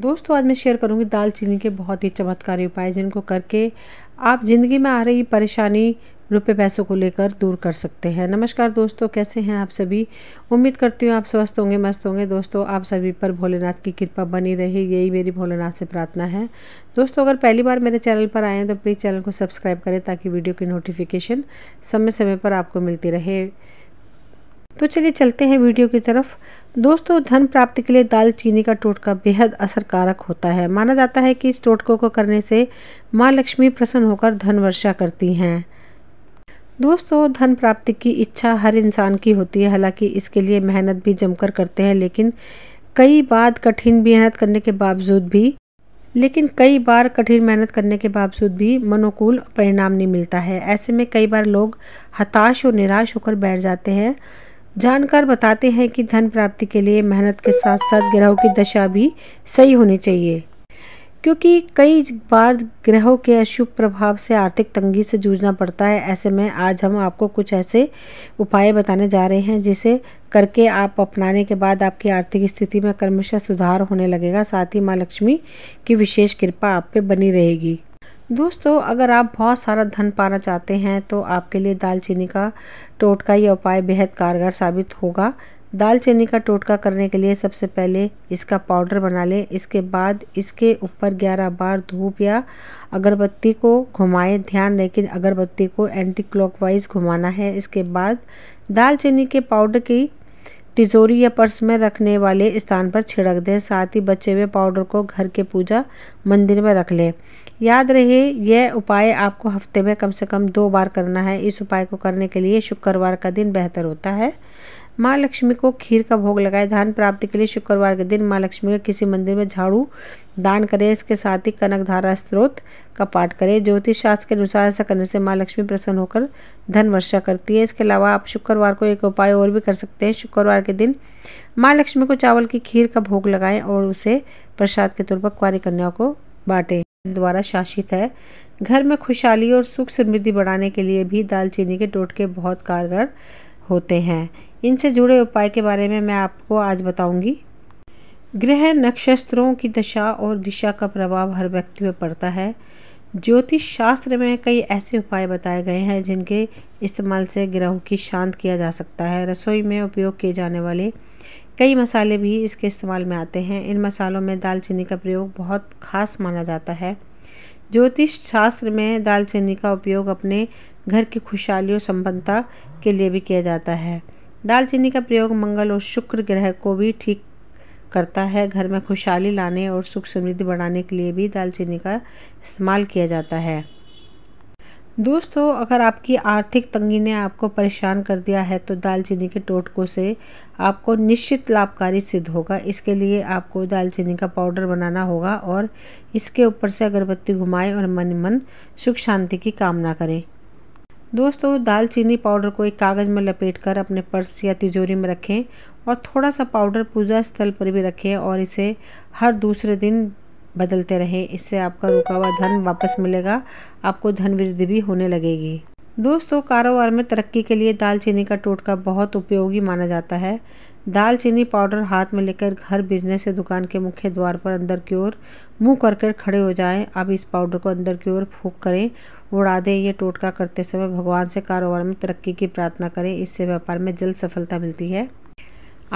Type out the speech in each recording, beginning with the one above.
दोस्तों आज मैं शेयर करूंगी दालचीनी के बहुत ही चमत्कारी उपाय जिनको करके आप ज़िंदगी में आ रही परेशानी रुपए पैसों को लेकर दूर कर सकते हैं नमस्कार दोस्तों कैसे हैं आप सभी उम्मीद करती हूँ आप स्वस्थ होंगे मस्त होंगे दोस्तों आप सभी पर भोलेनाथ की कृपा बनी रहे यही मेरी भोलेनाथ से प्रार्थना है दोस्तों अगर पहली बार मेरे चैनल पर आए हैं तो प्लीज़ चैनल को सब्सक्राइब करें ताकि वीडियो की नोटिफिकेशन समय समय पर आपको मिलती रहे तो चलिए चलते हैं वीडियो की तरफ दोस्तों धन प्राप्ति के लिए दालचीनी का टोटका बेहद असरकारक होता है माना जाता है कि इस टोटकों को करने से माँ लक्ष्मी प्रसन्न होकर धन वर्षा करती हैं दोस्तों धन प्राप्ति की इच्छा हर इंसान की होती है हालांकि इसके लिए मेहनत भी जमकर करते हैं लेकिन कई बार कठिन मेहनत करने के बावजूद भी लेकिन कई बार कठिन मेहनत करने के बावजूद भी मनोकूल परिणाम नहीं मिलता है ऐसे में कई बार लोग हताश और निराश होकर बैठ जाते हैं जानकार बताते हैं कि धन प्राप्ति के लिए मेहनत के साथ साथ ग्रहों की दशा भी सही होनी चाहिए क्योंकि कई बार ग्रहों के अशुभ प्रभाव से आर्थिक तंगी से जूझना पड़ता है ऐसे में आज हम आपको कुछ ऐसे उपाय बताने जा रहे हैं जिसे करके आप अपनाने के बाद आपकी आर्थिक स्थिति में क्रमशः सुधार होने लगेगा साथ ही माँ लक्ष्मी की विशेष कृपा आप पे बनी रहेगी दोस्तों अगर आप बहुत सारा धन पाना चाहते हैं तो आपके लिए दालचीनी का टोटका यह उपाय बेहद कारगर साबित होगा दालचीनी का टोटका करने के लिए सबसे पहले इसका पाउडर बना लें इसके बाद इसके ऊपर 11 बार धूप या अगरबत्ती को घुमाएं ध्यान लेकिन अगरबत्ती को एंटी क्लॉकवाइज घुमाना है इसके बाद दालचीनी के पाउडर की तिजोरी या पर्स में रखने वाले स्थान पर छिड़क दें साथ ही बचे हुए पाउडर को घर के पूजा मंदिर में रख लें याद रहे यह उपाय आपको हफ्ते में कम से कम दो बार करना है इस उपाय को करने के लिए शुक्रवार का दिन बेहतर होता है माँ लक्ष्मी को खीर का भोग लगाए धान प्राप्ति के लिए शुक्रवार के दिन माँ लक्ष्मी का किसी मंदिर में झाड़ू दान करें इसके साथ ही कनक धारा स्त्रोत का पाठ करें ज्योतिष शास्त्र के अनुसार ऐसा करने से माँ लक्ष्मी प्रसन्न होकर धन वर्षा करती है इसके अलावा आप शुक्रवार को एक उपाय और भी कर सकते हैं शुक्रवार के दिन माँ लक्ष्मी को चावल की खीर का भोग लगाएं और उसे प्रसाद के तौर पर कुंवारी कन्याओं को बांटें द्वारा शासित है घर में खुशहाली और सुख समृद्धि बढ़ाने के लिए भी दालचीनी के टोटके बहुत कारगर होते हैं इनसे जुड़े उपाय के बारे में मैं आपको आज बताऊंगी। ग्रह नक्षत्रों की दशा और दिशा का प्रभाव हर व्यक्ति पर पड़ता है ज्योतिष शास्त्र में कई ऐसे उपाय बताए गए हैं जिनके इस्तेमाल से ग्रहों की शांत किया जा सकता है रसोई में उपयोग किए जाने वाले कई मसाले भी इसके इस्तेमाल में आते हैं इन मसालों में दालचीनी का प्रयोग बहुत खास माना जाता है ज्योतिष शास्त्र में दालचीनी का उपयोग अपने घर की खुशहाली और संपन्नता के लिए भी किया जाता है दालचीनी का प्रयोग मंगल और शुक्र ग्रह को भी ठीक करता है घर में खुशहाली लाने और सुख समृद्धि बढ़ाने के लिए भी दालचीनी का इस्तेमाल किया जाता है दोस्तों अगर आपकी आर्थिक तंगी ने आपको परेशान कर दिया है तो दालचीनी के टोटकों से आपको निश्चित लाभकारी सिद्ध होगा इसके लिए आपको दालचीनी का पाउडर बनाना होगा और इसके ऊपर से अगरबत्ती घुमाएं और मन मन सुख शांति की कामना करें दोस्तों दालचीनी पाउडर को एक कागज़ में लपेटकर अपने पर्स या तिजोरी में रखें और थोड़ा सा पाउडर पूजा स्थल पर भी रखें और इसे हर दूसरे दिन बदलते रहें इससे आपका रुका हुआ धन वापस मिलेगा आपको धन वृद्धि भी होने लगेगी दोस्तों कारोबार में तरक्की के लिए दालचीनी का टोटका बहुत उपयोगी माना जाता है दालचीनी पाउडर हाथ में लेकर घर बिजनेस या दुकान के मुख्य द्वार पर अंदर की ओर मुंह कर कर खड़े हो जाएं अब इस पाउडर को अंदर की ओर फूक करें उड़ा दें यह टोटका करते समय भगवान से कारोबार में तरक्की की प्रार्थना करें इससे व्यापार में जल्द सफलता मिलती है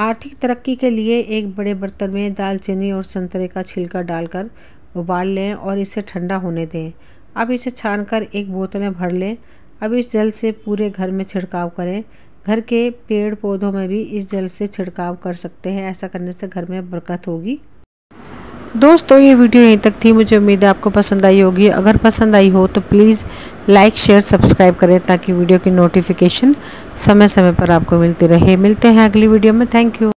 आर्थिक तरक्की के लिए एक बड़े बर्तन में दालचीनी और संतरे का छिलका डालकर उबाल लें और इसे ठंडा होने दें अब इसे छानकर एक बोतल में भर लें अब इस जल से पूरे घर में छिड़काव करें घर के पेड़ पौधों में भी इस जल से छिड़काव कर सकते हैं ऐसा करने से घर में बरकत होगी दोस्तों ये वीडियो यहीं तक थी मुझे उम्मीद है आपको पसंद आई होगी अगर पसंद आई हो तो प्लीज़ लाइक शेयर सब्सक्राइब करें ताकि वीडियो की नोटिफिकेशन समय समय पर आपको मिलती रहे मिलते हैं अगली वीडियो में थैंक यू